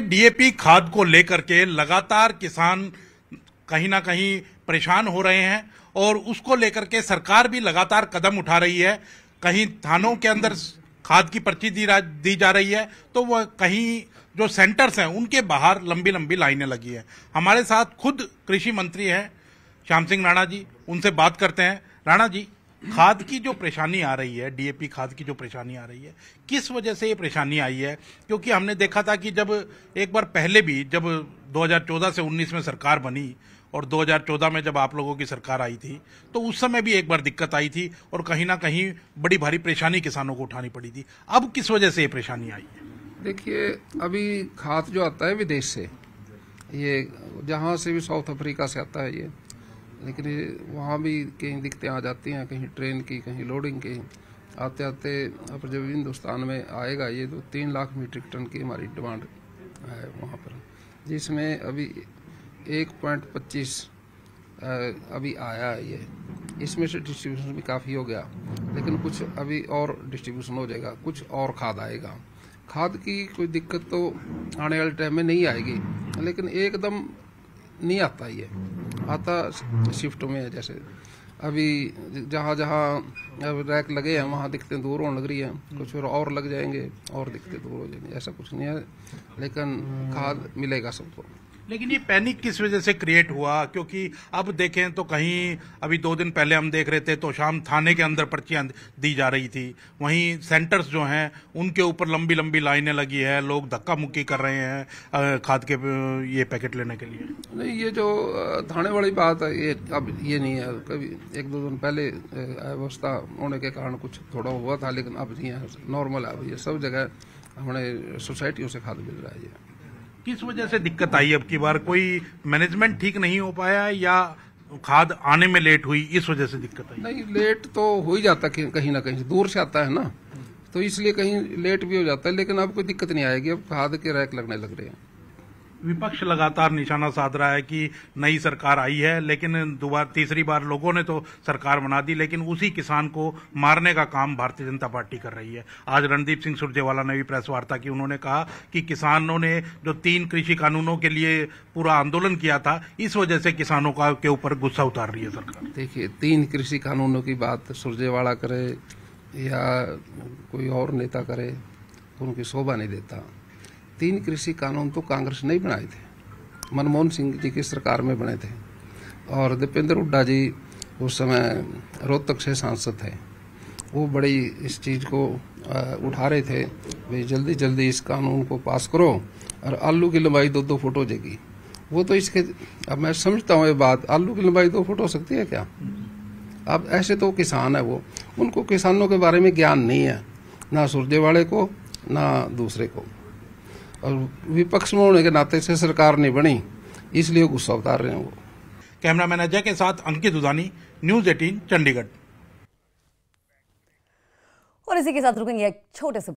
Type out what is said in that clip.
में डीएपी खाद को लेकर के लगातार किसान कहीं ना कहीं परेशान हो रहे हैं और उसको लेकर के सरकार भी लगातार कदम उठा रही है कहीं थानों के अंदर खाद की पर्ची दी, दी जा रही है तो वह कहीं जो सेंटर्स हैं उनके बाहर लंबी लंबी लाइनें लगी है हमारे साथ खुद कृषि मंत्री हैं श्याम सिंह राणा जी उनसे बात करते हैं राणा जी खाद की जो परेशानी आ रही है डीएपी खाद की जो परेशानी आ रही है किस वजह से ये परेशानी आई है क्योंकि हमने देखा था कि जब एक बार पहले भी जब 2014 से 19 में सरकार बनी और 2014 में जब आप लोगों की सरकार आई थी तो उस समय भी एक बार दिक्कत आई थी और कहीं ना कहीं बड़ी भारी परेशानी किसानों को उठानी पड़ी थी अब किस वजह से ये परेशानी आई है देखिए अभी खाद जो आता है विदेश से ये जहाँ से भी साउथ अफ्रीका से आता है ये लेकिन वहाँ भी कहीं दिक्कतें आ जाती हैं कहीं ट्रेन की कहीं लोडिंग की आते आते अब जब हिंदुस्तान में आएगा ये तो तीन लाख मीट्रिक टन की हमारी डिमांड है वहाँ पर जिसमें अभी एक पॉइंट पच्चीस अभी आया है ये इसमें से डिस्ट्रीब्यूशन भी काफ़ी हो गया लेकिन कुछ अभी और डिस्ट्रीब्यूशन हो जाएगा कुछ और खाद आएगा खाद की कोई दिक्कत तो आने वाले टाइम में नहीं आएगी लेकिन एकदम नहीं आता ये आता शिफ्ट में है जैसे अभी जहाँ जहाँ रैक लगे हैं वहाँ दिखते दूर होने लग रही है कुछ और, और लग जाएंगे और दिखते दूर हो जाएंगे ऐसा कुछ नहीं है लेकिन खाद मिलेगा सबको लेकिन ये पैनिक किस वजह से क्रिएट हुआ क्योंकि अब देखें तो कहीं अभी दो दिन पहले हम देख रहे थे तो शाम थाने के अंदर पर्चियाँ दी जा रही थी वहीं सेंटर्स जो हैं उनके ऊपर लंबी लंबी लाइनें लगी है लोग धक्का मुक्की कर रहे हैं खाद के ये पैकेट लेने के लिए नहीं ये जो थाने वाली बात है ये अब ये नहीं है कभी एक दो दिन पहले अवस्था होने के कारण कुछ थोड़ा हुआ था लेकिन अब नहीं है नॉर्मल है अब ये सब जगह हमारे सोसाइटियों से खाद मिल रहा है ये किस वजह से दिक्कत आई अब की बार कोई मैनेजमेंट ठीक नहीं हो पाया या खाद आने में लेट हुई इस वजह से दिक्कत आई नहीं लेट तो हो ही जाता कहीं ना कहीं दूर से आता है ना तो इसलिए कहीं लेट भी हो जाता है लेकिन अब कोई दिक्कत नहीं आएगी अब खाद के रैक लगने लग रहे हैं विपक्ष लगातार निशाना साध रहा है कि नई सरकार आई है लेकिन दोबारा तीसरी बार लोगों ने तो सरकार बना दी लेकिन उसी किसान को मारने का काम भारतीय जनता पार्टी कर रही है आज रणदीप सिंह सुरजेवाला ने भी प्रेस वार्ता की उन्होंने कहा कि किसानों ने जो तीन कृषि कानूनों के लिए पूरा आंदोलन किया था इस वजह से किसानों का के ऊपर गुस्सा उतार रही है सरकार देखिए तीन कृषि कानूनों की बात सुरजेवाला करे या कोई और नेता करे तो उनकी शोभा नहीं देता तीन कृषि कानून तो कांग्रेस नहीं बनाए थे मनमोहन सिंह जी की सरकार में बने थे और दीपेंद्र हुड्डा जी उस समय रोहतक से सांसद थे वो बड़ी इस चीज़ को उठा रहे थे भाई जल्दी जल्दी इस कानून को पास करो और आलू की लंबाई दो दो फुट हो जाएगी वो तो इसके अब मैं समझता हूँ ये बात आलू की लंबाई दो फुट हो सकती है क्या अब ऐसे तो किसान है वो उनको किसानों के बारे में ज्ञान नहीं है ना सुरजेवाड़े को ना दूसरे को और विपक्ष में होने के नाते से सरकार नहीं बनी इसलिए गुस्सा उतार रहे हैं वो कैमरा मैन अजय के साथ अंकित उदानी न्यूज एटीन चंडीगढ़ और इसी के साथ रुकेंगे एक छोटे से